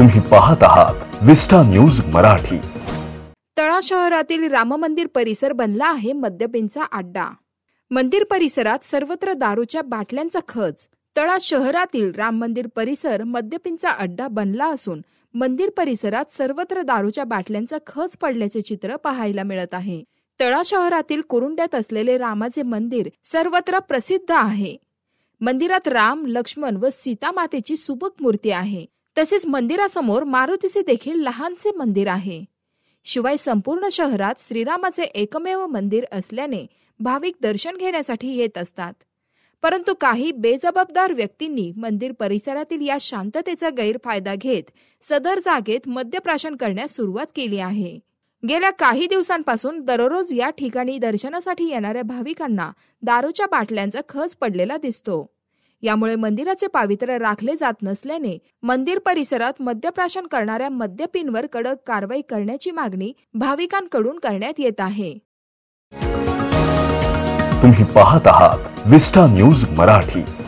तुम्ही पाहत आहात विस्टा न्यूज मराठी तळा शहरातील राम मंदिर परिसर बनला आहे मद्यपेंचा अड्डा मंदिर परिसरात सर्वत्र दारूच्या बाटल्यांचा खच तळा शहरातील राम मंदिर परिसर मद्यपींचा अड्डा बनला असून मंदिर परिसरात सर्वत्र दारूच्या बाटल्यांचा खच पडल्याचे चित्र पाहायला मिळत आहे तळा शहरातील कुरुंड्यात असलेले रामाचे मंदिर सर्वत्र प्रसिद्ध आहे मंदिरात राम लक्ष्मण व सीता मातेची सुबक मूर्ती आहे तसेच मंदिरासमोर मारुतीचे देखील लहानसे मंदिर आहे शिवाय संपूर्ण शहरात श्रीरामाचे एकमेव मंदिर असल्याने भाविक दर्शन घेण्यासाठी येत असतात परंतु काही बेजबाबदार व्यक्तींनी मंदिर परिसरातील या शांततेचा गैरफायदा घेत सदर जागेत मद्यप्राशन करण्यास सुरुवात केली आहे गेल्या काही दिवसांपासून दररोज या ठिकाणी दर्शनासाठी येणाऱ्या भाविकांना दारूच्या बाटल्यांचा खच पडलेला दिसतो यामुळे मंदिराचे पावित्र्य राखले जात नसल्याने मंदिर परिसरात मद्यप्राशन करणाऱ्या मद्यपींवर कडक कारवाई करण्याची मागणी भाविकांकडून करण्यात येत आहे तुम्ही पाहत आहात विस्टा न्यूज मराठी